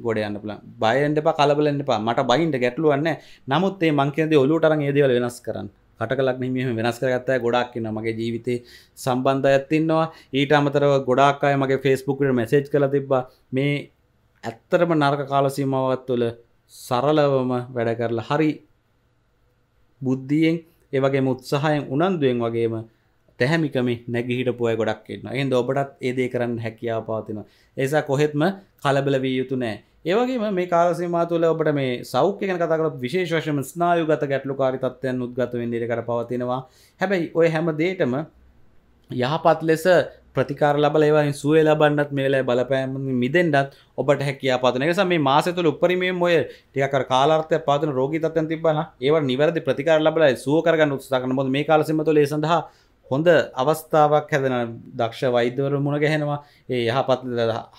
ගොඩ යන්න පුළුවන් බයෙන්ඩ එපා කලබලෙන්න එපා මට බයින්ට ගැටලුවන්නේ නමුත් මේ මං කියන දේ ඔලුවට අරන් ඒ දේවල් වෙනස් කරන්න කටකලක් නීම වෙනස් කරගත්ත ගොඩක් න්න මගේ ජීවිතේ සම්බන්ධ ඇත්තින්නවා ඊට අමතරව ගොඩක් අය මගේ ෆෙස්බුක්ට මැසේජ් කළ තිබ මේ ඇත්තරම නර්ක කාලසීමාවත් තුළ සරලවම වැඩ කරලා හරි බුද්ධියෙන් ඒවගේ මුත්සාහයෙන් උනන්දුවෙන් වගේම තැහැමිකම නැගිහිට පුය ගොඩක් එන්න එන්ද ඔබටත් ඒදේ කරන්න හැකියාව පාතින ඒසා කොහෙත්ම කලබල වී යුතු නෑ ඒවගේ මේ කාලසිම තුළ ඔබට මේ සෞඛ්‍ය ගැන කතා කරලා විශේෂ වශයෙන් ස්නායුගත ගැටලුකාරී තත්ත්වයන් උද්ගත වෙන්න ඉඩ කඩ පවතිනවා හැබැයි ඔය හැම දෙයකම යහපත් ලෙස ප්‍රතිකාර ලබල ඒවායින් සුවේ ලබන්නත් මේලා බලපෑම මිදෙන්ඩත් ඔබට හැකියා පතන නිසා මේ මාසතුළ උපරිමයෙන් ඔය ටිකක් කාලාර්ථය පාතන රෝගීතත්වයන් තිබ්බන ඒව නිවැරදි ප්‍රතිකාර ලබලයි සුව කරගන්න උත්සාහ කරන මොකද මේ කාලෙ සීමතුල ඒ සඳහා හොඳ අවස්ථාවක් හැදෙන දක්ෂ වෛද්‍යවරු මුණ ගැහෙනවා ඒ යහපත්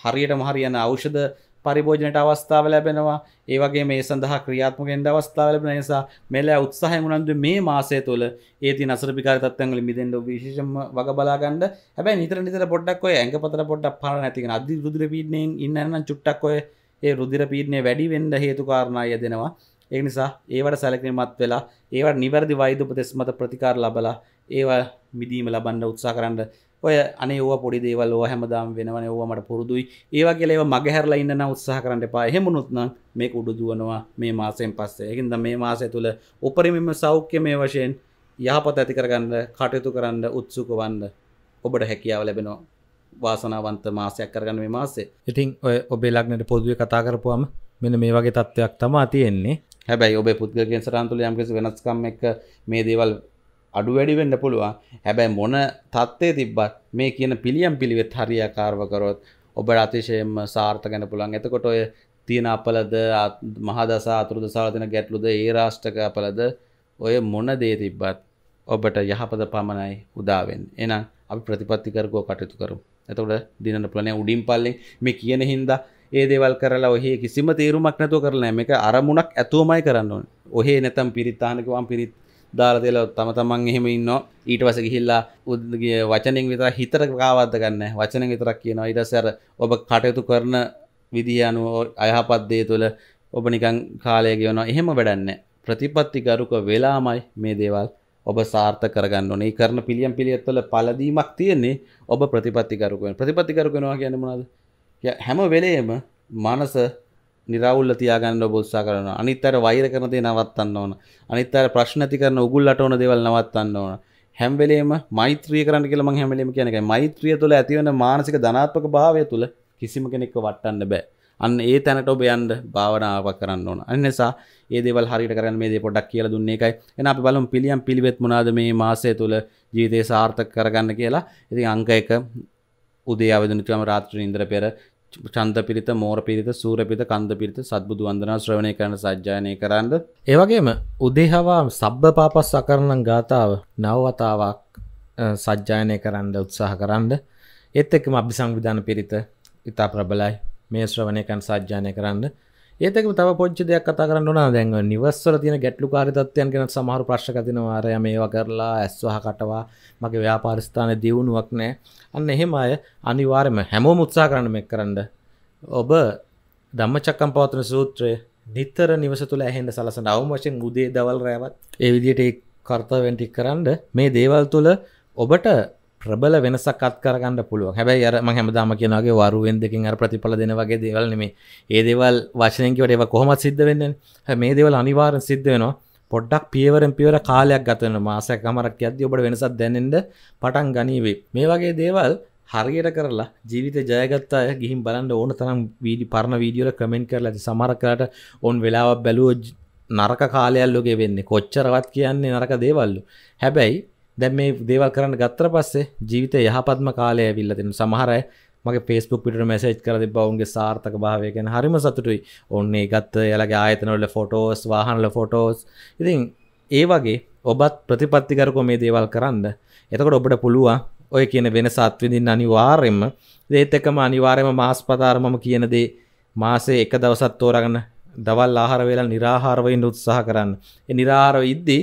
හරියටම හරියන ඖෂධ පරිභෝජනයට අවස්ථාව ලැබෙනවා ඒවගේ මේ සඳහා ක්‍රියාත්මකෙන්ද අවස්ථාව ලැබෙන නිසා මෙලෑ උත්සාහය මුණන්ද මේ මාසය තුළ ඒති නසරපිකාර තත්වන්ගල මිදෙන්ඩ විශෂම වග බලාගන්න හැබැයි නිතර නිතර පොඩ්ඩක් ඔය ඇඟ පතර පොඩ්ඩක් පාර නැතිකෙන අධි රුදුර පීඩනයෙන් ඉන්න චුට්ටක් ඔය ඒ රුදිර පීඩනය වැඩි වෙන්ඩ හේතු කාරණා යදෙනවා ඒ නිසා ඒවට සැලකිනමත් වෙලා ඒවට නිවැරදි වෛද්‍ය උපදෙස් මත ප්‍රතිකාර ලබලා ඒවා මිදීම ලබන්න උත්සාහ කරන්න ඔය අනේව පොඩි දේවල්ලෝ හැමදාම් වෙනවන ඕවමට පුරුදුයි ඒවා කියලව මගහැරලා ඉන්න උත්සාහ කරන්නට පා හෙමනුත්නම් මේ උඩු දුවනවා මේ මාසයෙන් පස්සේ එකද මේ මාසය තුළ උපරිමම සෞඛ්‍ය මේ වශයෙන් යහපත ඇති කරගන්න කටයුතු කරන්න උත්සුක වන්න ඔබට හැකියාව ලැබෙනවා වාසනාවන්ත මාසයක් කරගන්න මේ මාසේ ඉතින් ඔය ඔබේ ලක්නට පොදුව කතා කරපුවාම මෙන මේ වගේ තත්ත්වයක් තමා තියෙන්නේ හැබැයි ඔබ පුද්ගලගෙන් සටන්තුල යම්කිසි වෙනස්කම් එක මේ දේවල් අඩු වැඩි වෙන්න පුළුවන් හැබැයි මොන තත්ත්වයේ තිබ්බත් මේ කියන පිළියම් පිළිවෙත් හරියාකාරව කරොත් ඔබට අතිශයම සාර්ථක වෙන්න පුළුවන් එතකොට ඔය තියෙන අපලද මහදස අතුරු දසාවල තියෙන ගැටලුද ඒ රාෂ්ටක අපලද ඔය මොන දේ තිබ්බත් ඔබට යහපත පමණයි උදා වෙන්නේ එහෙනම් අපි ප්‍රතිපත්ති කරගෝ කටයුතු කරමු එතකොට දිනන ප්ලනය උඩින් පල්ලෙන් මේ කියන හින්දා ඒ දේවල් කරලා ඔහේ කිසිම තේරුමක් නැතුව කරලා මේ අරමුණක් ඇතුවමයි කරන්න ඕනේ. ඔහේ නැතම් පිරිත් ආනකවම් පිරිත් දාලා තියලා තම තමන් එහෙම ඉන්නවා ඊට පස්සේ ගිහිල්ලා උද්ගේ වචනෙන් විතරක් හිතට කාවද්ද ගන්න වචනෙන් විතරක් කියනවා ඊට පස්සේ අර ඔබ කටයුතු කරන විදිය අනුව අයහපත් දේ තුළ ඔබ නිකන් කාලය ගෙවනවා එහෙම වැඩන්නේ ප්‍රතිපත්ති ගරුක වෙලාමයි මේ දේවල් ඔබ සාර්ථ කරගන්න ඕනේ කරන පිළියම් පිළියත්වල පලදීමක් තියෙන්නේ ඔබ ප්‍රතිපත්තිකරුකෙන ප්‍රතිපත්තිකරුගෙනවා කියන්න මොනද හැම වෙලේම මනස නිරවුල්ල තියාගන්න බොත්සා කරන අනිත් අර වෛර කරන දේ නවත්තන්න ඕන අනිත් අර ප්‍රශ්න ඇති කරන උගුල්ලට ඕන දේවල් නවත්තන්න ඕන හැම්වෙලේම මෛත්‍රිය කරන්න කියලා මං හැමලෙම කියන එකයි මෛත්‍රිය තුළ ඇතිවන මානසික ධනාත්මක භාවය තුළ කිසිම කෙනෙක්ව වටන්න බෑ අන්න ඒ තැනට ඔබ යන්න භාවනාවක් කරන්න ඕන. අන්න නිසා ඒ දේවල් හරියට කරගෙන මේ දේ පොඩ්ඩක් කියලා දුන්නේ එකයි. එහෙනම් අපි බලමු පිළියම් පිළිවෙත් මොනවාද මේ මාසය තුල ජීවිතේ සාර්ථක කරගන්න කියලා. ඉතින් අංක 1 උදේ අවදිනුචාම රාත්‍රියේ ඉඳලා පෙර චන්ද පිරිත මෝර පිරිත සූර පිත කන්ද පිරිත සත්බුදු වන්දනා ශ්‍රවණය කරන සජ්ජායනය කරන්න. ඒවගේම උදේහවා සබ්බ පාපස් සකරණන් ගාථාව නවවතාවක් සජ්ජායනය කරන්න උත්සාහ කරන්න. එත් එක්ම අභි සංවිධාන පිරිත ඉතා ප්‍රබලයි මේ ශ්‍රවණයකන් සජ්ජානය කරන්න. ඒතක තව පොච්ච දෙයක් කතා කරන්න න දැන්ව නිවස්සල තින ගැටලු කාරිතත්වයන් කෙන සමහර ප්‍රශ්කතින වාරය මේවා කරලා ඇස්වහ කටවා මගේ ව්‍යාපාරිස්ථාන දියුණුවක් නෑ අන්න එහෙම අය අනිවාර්යම හැමෝ මුත්සා කරන්න මෙක් කරන්න ඔබ දම්ම චක්කම් පවතන සූත්‍රය නිතර නිවස තුළ ඇහෙන්ට සලසන අවම වශයෙන් ගුදේ දවල් රෑවත් ඒ විදියට ඒ කර්තවෙන්ටික් කරන්න මේ දේවල් තුළ ඔබට ප්‍රබල වෙනසක් අත්කරගන්න පුළුව හැබැයි අරම හැමදාම කියනගේ වරුවෙන් දෙකින් අර ප්‍රතිඵල දෙන වගේ දේවල් නෙමේ ඒ දේවල් වශනයකට ඒව කොහොමත් සිද්ධ වෙන්න මේ දේවල් අනිවාරෙන් සිද්ධ වෙනවා පොඩ්ඩක් පියවරෙන් පියවර කාලයක් ගතන මාසයක් අමරක් ඇද ඔබට වෙනසක් දැනෙන්ට පටන් ගනීවේ මේ වගේ දේවල් හරියට කරලා ජීවිත ජයගත්තා ගිහින් බලන්න ඕන තරම් වීඩි පරණ වීඩියෝල කමෙන්ට් කරලා ඇති සමරකරට ඕන් වෙලාවක් බැලුව නරක කාලයල්ලෝගේ වෙන්නේ කොච්චරවත් කියන්නේ නරක දේවල්ලු හැබැයි දැන් මේ දේවල් කරන්න ගත්තර පස්සේ ජීවිත යහපත්ම කාලය ඇවිල්ලා තියෙනවා. සමහර අය මගේ Facebook පිටුට මැසේජ් කරලා තිබ්බා ඔවුන්ගේ සාර්ථක භාවය ගැන හරිම සතුටුයි. ඔන්නේ ගත්ත එයාලගේ ආයතනවල ෆොටෝස්, වාහනවල ෆොටෝස්. ඉතින් ඒ වගේ ඔබත් ප්‍රතිපත්තිකරකෝ මේ දේවල් කරන්න. එතකොට ඔබට පුළුවන් ඔය කියන වෙනස අත්විඳින්න අනිවාර්යෙන්ම. ඒත් එක්කම අනිවාර්යෙන්ම මාස්පතාර මම කියන දේ මාසේ එක දවසක් තෝරාගෙන දවල් ආහාර වේලා निराහාරව ඉන්න උත්සාහ කරන්න. ඒ निराහාරව ඉද්දී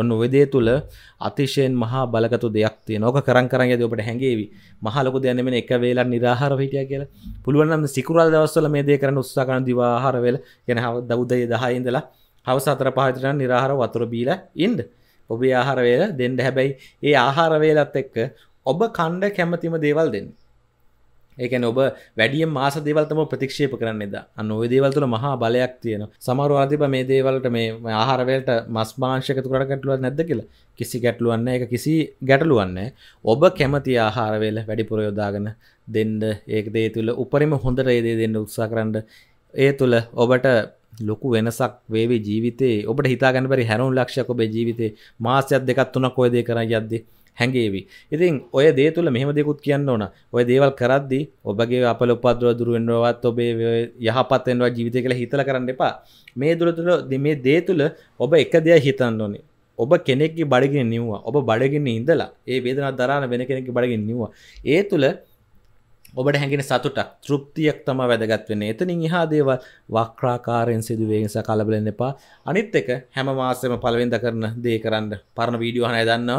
ඔන්න වෙදේ තුළ අතිශයෙන් මහා බලකතු දෙයක් තිය නොක කරන් කරන්න ඇද ඔබට හැඟේවි මහලොක දෙයනමෙන එක වෙලා නිරහර හිටිය කියලා පුළුවන්න්න සිකුරල් දවස්සල මේ දේ කරන උත්සාකන දිවාහරවෙල ගැන දෞද්ධය දහයිඉදලා හවස අතර පහතරන් නිරහර වතුර බීල ඉන්ඩ ඔබේ ආහාරවේල දෙන්ඩ හැබැයි ඒ ආහාරවේලත් එක්ක ඔබ කණ්ඩ කැමතිම දේවල් දෙන්න ඒක ඔබ වැඩිය මාස දෙවල්තම ප්‍රතික්ෂේප කරන්න ද අන්න ඔය දේවල්තුළ මහා බලයක් තියෙන සමරු අතිබ මේ දේවල්ට මේ ආහරවලට මස් මාංශකතු කරට ගැටලුවත් නැද කියලා කිසි ගැටලුවන්න එක කිසි ගැටලුවන්න ඔබ කැමති ආහාරවේල වැඩිපුර යොදාගෙන දෙන්න ඒක දේ තුළ උපරිම හොඳ රේදේ දෙන්න උත්සා කරන්න ඒ තුළ ඔබට ලොකු වෙනසක් වේවේ ජීවිතේ ඔබට හිතාගන්න පරි හැරුන් ලක්ෂක ඔබේ ජීවිතේ මාසයක් දෙකත් තුනක් කොයදේ කර යද්දේ හැඟේවි ඉතින් ඔය දේ තුළ මෙහම දෙකුත් කියන්න ඕන ඔය දේවල් කරද්දි ඔබගේ අප උපද්‍රව දුරුවෙන්වත් ඔබේ යහපත්තෙන්වා ජීවිතය කළ හිතල කරන්න එපා මේ දුර තුළ දෙමේ දේ තුළ ඔබ එක දෙය හිතන්න ඕනේ ඔබ කෙනෙක් බඩගෙන නිවවා ඔබ බඩගෙන ඉඳලා ඒ වේදනා දරාන වෙන කෙනෙක් බඩගෙන නිවවා ඒ තුළ ඔබට හැඟෙන සතුටක් තෘප්තියක් තම වැදගත් වෙන එතනින් එහා දේව වක්්‍රාකාරයෙන් සිදුවේනිස කලබලන්න එපා අනිත් එක හැම මාසම පළවෙද කරන දේ කරන්න පරණ වීඩියෝ හනය දන්නවා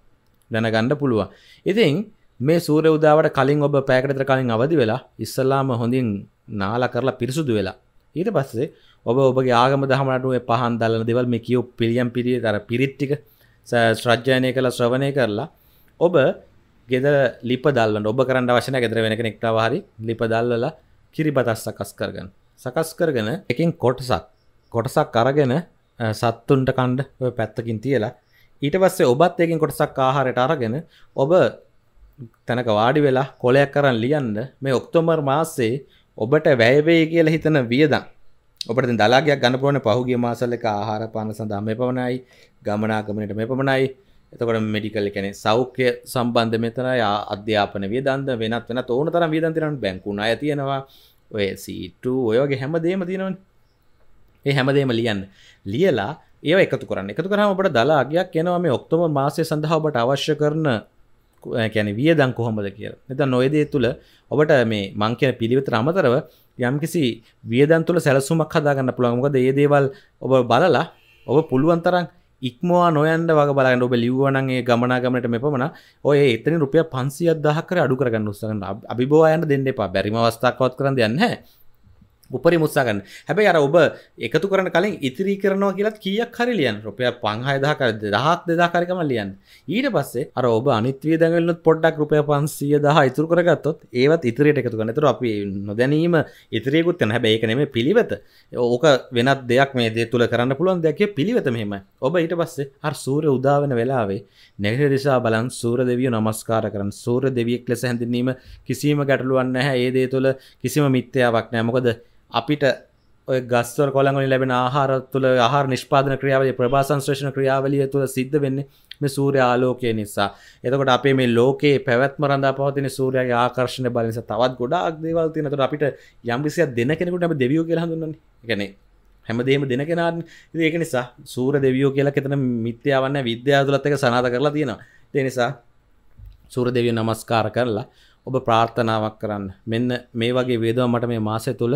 දැනගණ්ඩ පුළුවන් ඉතින් මේ සූර උදාවට කලින් ඔබ පෑකටතර කලින් අවදි වෙලා ඉස්සල්ලාම හොඳින් නාල කරලා පිරිසුදු වෙලා ඊට පස්සේ ඔබ ඔබගේ ආගම දහමටුව පහන් දල්ලන දෙවල් මේ කියව් පිළියම් පිරිය තර පිරිත්තික ශ්‍රජ්ජානය කළ ශ්‍රවණය කරලා ඔබ ගෙද ලිප දල්ලන්න ඔබ කරන්න වශන ගෙදර වෙන කෙනෙක්ටව හරි ලිප දල්ලලා කිරිබතස් සකස් කරගන්න සකස් කරගෙන එකින් කොටසක් කොටසක් අරගෙන සත්තුන්ට කණ්ඩ පැත්තකින් තියලා ඊට පස්සේ ඔබත් ඒකින් කොටසක් ආහාරයට අරගෙන ඔබ තැනක වාඩි වෙලා කොලයක් කරන් ලියන්න මේ ඔක්තෝබර් මාසේ ඔබට වැයවේයි කියලා හිතන වියදම් ඔබට දැන් දලාගයක් ගන්න පුළුවන් පහුගිය මාසවල එක ආහාර පාන සඳහා මේ පමණයි ගමනාගමනයට මේ පමණයි එතකොට මෙඩිකල් කියන්නේ සෞඛ්‍ය සම්බන්ධ මෙතනයි අධ්‍යාපන වියදම්ද වෙනත් වෙනත් ඕන තරම් වියදම් තියෙනවා බැංකු ණය තියෙනවා ඔය C2 ඔය වගේ හැම දෙයක්ම තියෙනවනේ ඒ හැමදේම ලියන්න ලියලා ඒ එකතු කරන්න එකතු කරම ඔබට දලාගයක් කියනවා මේ ඔක්තම මාසය සඳහාවට අවශ්‍ය කරන කැන විය දං කොහොමද කිය එත නොයදේ තුළ ඔබට මේ මං කියන පිළිවෙත අමතරව යම් කිසි වියදන් තුළ සැලසුමක් හදාගන්න පුළුවන්මකද ඒ දේවල් ඔබ බලලා ඔබ පුළුවන්තරන් ඉක්මවා නොයන්ඩ වග බලන්න ඔබ ලිවනගේ ගමනාගමට මෙපමන ඔය එතනි රුපිය පන්සිය අදහකර අඩු කරගන්න උත්සගන්න අභිබෝයන්න දෙන්න එපා බැරිම අවස්ථාකවත් කරන්න යන්න උපරි මුත්සාගන්න හැබැයි අර ඔබ එකතු කරන කලින් ඉතිරි කරනවා කියලත් කියක් හරි ලියන් රුපය පංහයදාකර දහත් දෙදාකාරිකම ලියන් ඊට පස්සේ අර ඔබ අනිත්වී දැගලත් පොඩ්ඩක් රුපය පන්සිය දහ ඉතුර කරගත්තොත් ඒවත් ඉතිරියට එකතු කනතුර අපි නොදැනීම ඉතිරියකුත් යන හැබැ ඒකනෙම පිළිවෙත ඕක වෙනත් දෙයක් මේ දේ තුළ කරන්න පුළුවන් දෙයක් පිළිවෙත මෙහෙම ඔබ ඊට පස්සේ අර සූර උදාවන වෙලාවේ නැගට දිසා බලන් සූර දෙවිය නමස්කාර කරන සූර දෙවියෙක් ලෙස හැඳිනීම කිසිීම ගැටලුවන්න හැ ඒදේ තුළ කිසිම මිත්‍යාවක් නෑ මොකද අපිට ගස්ව කොළගනි ලැබෙන ආහාර තුළ ආහාර නිෂ්පාදන ක්‍රියාවලි ප්‍රභා සංශ්‍රේෂණ ක්‍රියාවලිය තුළ සිද්ධ වෙන්නේ මේ සූර්ය ආලෝකය නිසා එතකොට අපේ මේ ලෝකයේ පැවැත්ම රඳා පවතින සූර්යගේ ආකර්ෂණය බල නිසා තවත් ගොඩාක් දේවල් තියෙනවා. ඒතකොට අපිට යම් කිසියක් දෙන කෙනෙකුට අපි දෙවියෝ කියලා හඳුන්වන්නේ. ඒ කියන්නේ හැමදේම දෙන කෙනාට ඉතින් ඒක නිසා සූර්ය දෙවියෝ කියලා කෙතන මිත්‍යාවක් නැහැ. විද්‍යාව තුලත් ඒක සනාථ කරලා තියෙනවා. ඒ නිසා සූර්ය දෙවියෝ නමස්කාර කරලා ඔබ ප්‍රාර්ථනාවක් කරන්න. මෙන්න මේ වගේ වේදවා මට මේ මාසය තුළ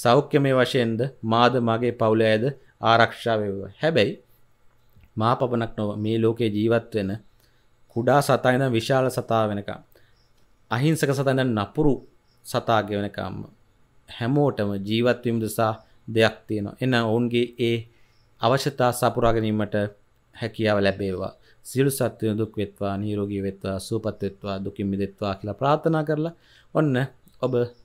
සෞඛ්‍යමය වශයෙන්ද මාද මගේ පවුල ඇද ආරක්ෂා වේවා. හැබැයි මා පපනක් නොව මේ ලෝකේ ජීවත් වෙන කුඩා සතා ඉඳන් විශාල සතා වෙනකම් අහිංසක සතා ඉඳන් නපුරු සතාගේ වෙනකම් හැමෝටම ජීවත් වීම දෙසා දෙයක් තියෙනවා. එන ඔවුන්ගේ ඒ අවශ්‍යතා සපුරා ගැනීමට හැකියාව ලැබේවා. සියලු සත්ත්වයන් දුක් වෙත්වා, නිරෝගී වෙත්වා, සුවපත් වෙත්වා, දුකින් මිදෙත්වා කියලා ප්‍රාර්ථනා කරලා ඔන්න ඔබ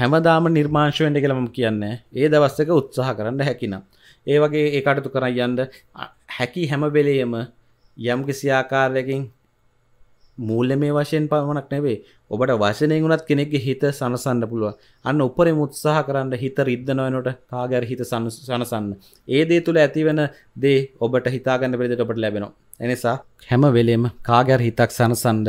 හැමදාම නිර්මාංශුවෙන්ට කළම කියන්නේ ඒ දවස්සක උත්සාහ කරන්න හැකිනම් ඒ වගේ ඒ අටතු කරන්න යන්ද හැකි හැමවෙලේම යම් කිසිආකාරයකින් මූල්ල මේ වශයෙන් පමණක් නැවේ ඔබට වශනයෙන් වුණත් කෙනෙක්ගේ හිත සනසන්න පුළුව අන්න උපරම උත්සාහ කරන්න හිත රිද්ධනොයනොට කාගර හිත සනසන්න ඒ දේ තුළ ඇතිවෙන දේ ඔබට හිතාගන්න පෙදට ඔබට ලැබෙනවා එනිසා හැම වෙලේම කාගැර හිතක් සනසන්ඩ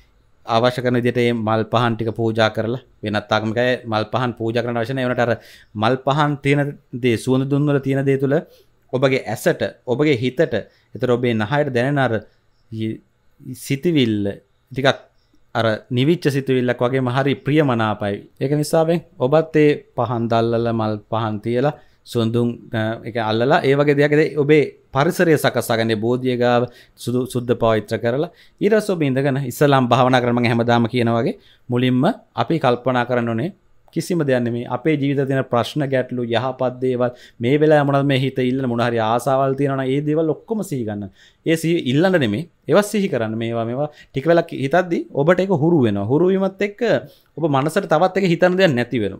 අවශ්‍ය කරන විදිහට මේ මල් පහන් ටික පූජා කරලා වෙනත් ආගමකය මල් පහන් පූජා කරන්න අවශ්‍ය නැහැ ඒනට අර මල් පහන් තියෙන දේ සුවඳ දුම් වල තියෙන දේ තුල ඔබගේ ඇසට ඔබගේ හිතට ඒතර ඔබේ නහයට දැනෙන අර සිතවිල්ල ටිකක් අර නිවිච්ච සිතුවිල්ලක් වගේ මහරි ප්‍රියමනාපයි ඒක නිසාවෙන් ඔබත් ඒ පහන් දල්ලල මල් පහන් තියලා සුන්දුන් එක අල්ලලා ඒවගේ දෙයක්ද ඔබේ පරිසරය සකස්සාගන්නේ බෝධියගාව සුදු සුද්ධ පවිත්‍ර කරලා ඊරස් ඔබ ඉඳගෙන ඉස්සලාම් භාවනා කරම හැමදාම කියනවගේ මුලින්ම අපි කල්පනා කරන්න ඕනේ කිසිම දෙයන්න මේ අපේ ජීවිත තින ප්‍රශ්න ගැටලු යහපත්දේවල් මේ වෙලා මොනත් මේ හිත ඉල්ල මොනහරි ආසාවල් තියෙනවා ඒ දේවල් ඔක්කොම සීගන්න ඒ සී ඉල්ලන්න නෙමේ ඒවස් සිහි කරන්න මේවා මේවා ටිකවෙලක් හිතද්දි ඔබට එක හුරු වෙන හුරුවීමත් එක්ක ඔබ මනසට තවත් එක හිතන දෙයක් නැතිවෙන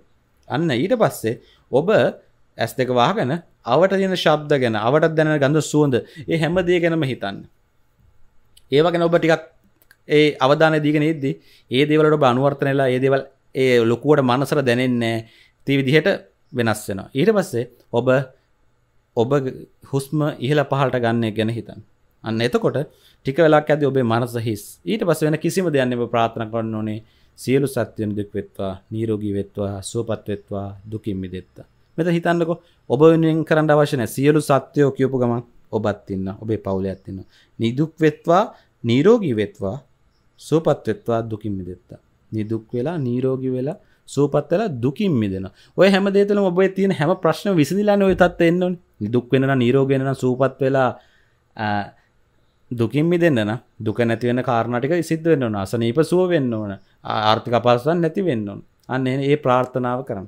අන්න ඊට පස්සේ ඔබ ඇස් දෙක වාහගන අවට තියෙන ශබ්ද ගැන අවට දැන ගඳ සුවඳ ඒ හැම දේ ගැනම හිතන්න ඒවගෙන ඔබ ටිකක් ඒ අවධාන දීගෙන ඉද්දි ඒ දේවලට ඔබ අනුවර්තනයලා ඒ දේවල් ඒ ලොකුවට මනසර දැනෙන්නේ ති විදිහට වෙනස් වෙනවා ඊට පස්සේ ඔබ ඔබ හුස්ම ඉහළ පහලට ගන්න ගැන හිතන් අන්න එතකොට ටික වෙලා ඇද ඔබේ මනස හිස් ඊට පස වෙන කිසිම දෙයන්න ඔබ ප්‍රාථන කරන්න ඕනේ සියලු සත්‍යයන දුක් වෙත්වා නීරෝගී වෙත්වා සුවපත් වෙත්වා දුකින්මි දෙත්වා මෙත හිතන්නක ඔබ වෙනුවෙන් කරන්න අවශ්‍යන සියලු සත්‍යයෝ කියපු ගමන් ඔබත් ඉන්න ඔබේ පවුල ඇත්තින්න නිදුක් වෙත්වා නීරෝගී වෙත්වා සූපත්වෙත්වා දුකින් මිදෙත්ත නිදුක් වෙලා නීරෝගි වෙලා සූපත් වෙලා දුකින් මිදෙන ඔය හැම දේතන ඔබ තියෙන හැම ප්‍රශ්න විසිදිලාන ඔය තත් එන්න නිදුක් වෙන නීරෝගෙනන සූපත් වෙලා දුකින් මිදන්න දුක නැතිවෙන කාරණටික සිද්ධ වෙන්න ඕන අසනීප සුව වෙන්න ඕන ආර්ථික පස්සන් නැති වෙන්න ඕන අන්න ඒ ප්‍රාර්ථනාව කරන්න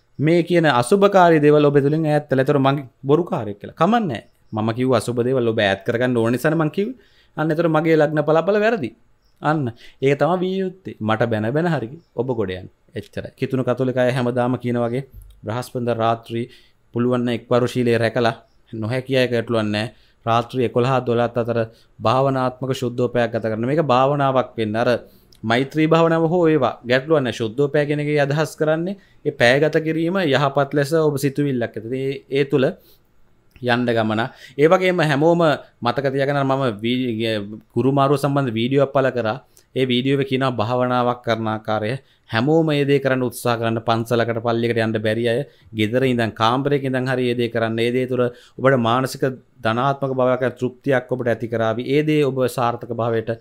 මේ කියන අසුභකාර දෙවල ඔබෙතුලින් ඇත්තල තොර මගේ බොරු කාරය කියලා කමන්න මම කිව අසුබදේවල් ඔබ ඇත් කරගන්න ඕනිසන මංකිව අන්න තොර මගේ ලක්න පලපල වැරදි අන්න ඒ තම වියයුත්තේ මට බැන බැන හරි ඔබ ගොඩයන් එච්චර කිතුුණු කතුලිකය හැමදාම කියනවගේ බ්‍රහස්පන්ද රාත්‍රී පුළුවන්න එක්වරුශීලේ රැකලා නොහැ කියය කටලුවන්න රාත්‍රී එකොළහා දොලත් අතර භාවනාත්මක ශුද්ධෝපයක් ගත කරන මේ භාවනාවක් පෙන් අර මෛත්‍රී භාවනාව හෝ ඒවා ගැටලුවන්න ශුද්ධෝ පෑගෙනගේ අදහස් කරන්නේ ඒ පෑගත කිරීම යහපත් ලෙස ඔබ සිතුවිල්ලක් ඇති ඒ තුළ යන්ඩ ගමන ඒවගේම හැමෝම මතකතියගෙන මම ගුරුමාරුව සම්බන්ධ වීඩියෝ පල කරා ඒ වීඩියෝ කියන භාවනාවක් කරන ආකාරය හැමෝම මේ දේ කරන්න උත්සාහ කරන්න පන්සලකට පල්ලියකට යන්න බැරි අය ගෙදර ඉඳන් කාමරයක ඉඳන් හරි මේ දේ කරන්න මේ දේ තුළ ඔබට මානසික ධනාත්මක භාවයක් තෘප්තියක් ඔබට ඇති කරાવી ඒ දේ ඔබ සාර්ථක භාවයට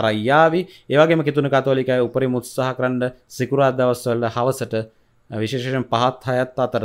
අරන් යාවි ඒ වගේම කිතුණ කතෝලිකය උපරිම උත්සාහ කරන්න සිකුරාදා දවස්වල හවසට විශේෂයෙන් පහත් හයත් අතර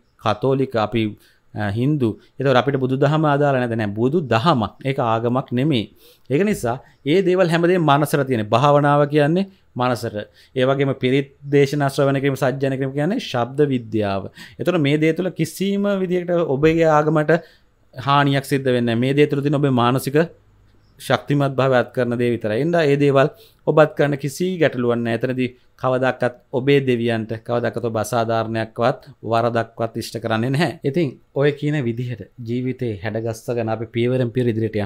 කතෝලික අපි හින්දු එතවට අපිට බුදු දහම අදාල නැතනෑ බුදු දහමක් ඒ ආගමක් නෙමේ ඒක නිසා ඒ දේවල් හැමදේ මනසර තියෙන භාවනාව කියන්නේ මනසර ඒවගේම පිරිත් දේශනශ්‍රවනකම සජ්ජනකම කියන්නේ ශබ්ද විද්‍යාව එතට මේ දේ තුළ කිසිීම විදිකට ඔබගේ ආගමට හානියක් සිද්ධ වෙන්න මේ දේ තුළ තින ඔබේ මානසික ශක්තිමත් භාවත් කරන දේ විතර එන්ඩ ඒ දේවල් ඔබත් කරන්න කිසි ගැටලුවන්න ඇතනදී කවදක්කත් ඔබේ දෙවියන්ට කවදකත බසාධාරණයක්වත් වරදක්වත් ඉෂ්ට කරන්නේ නැහැ ඉතින් ඔය කියන විදිහට ජීවිතේ හැඩගස්ස ගන අප පීවරම් පිර ඉදිරිටිය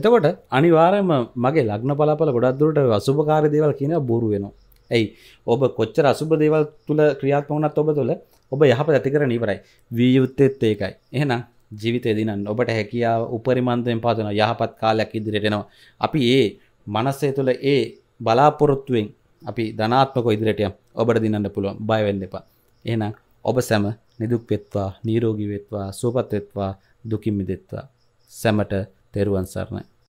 එතකොට අනිවාරයම මගේ ලග්න පලාපල ගොඩක්දුරට වසුභකාර දේවල් කියන බොරු වෙනවා ඇයි ඔබ කොච්චර අසුභ දේවල් තුළ ක්‍රියාත්ම වනත් ඔබ තුළ ඔබ යහප ඇති කරන ඉවරයි වියයුත්තෙත් ඒකයි එහෙනම් ජීවිතය දිනන්න ඔබට හැකියාව උපරිමන්තයෙන් පාතන යහපත් කාලයක් ඉදිරිටෙනවා. අපි ඒ මනස්සේ තුළ ඒ බලාපොරොත්තුවෙන් අපි ධනාත්මක ඉදිරියටයම් ඔබට දිනන්න පුළුවන් බයවෙන්න එපා එහෙනම් ඔබ සැම නිදුක් වෙත්වා නිරෝගී වෙත්වා සුවපත් වෙත්වා දුකින් මිදෙත්වා සැමට තෙරුවන් සරණයි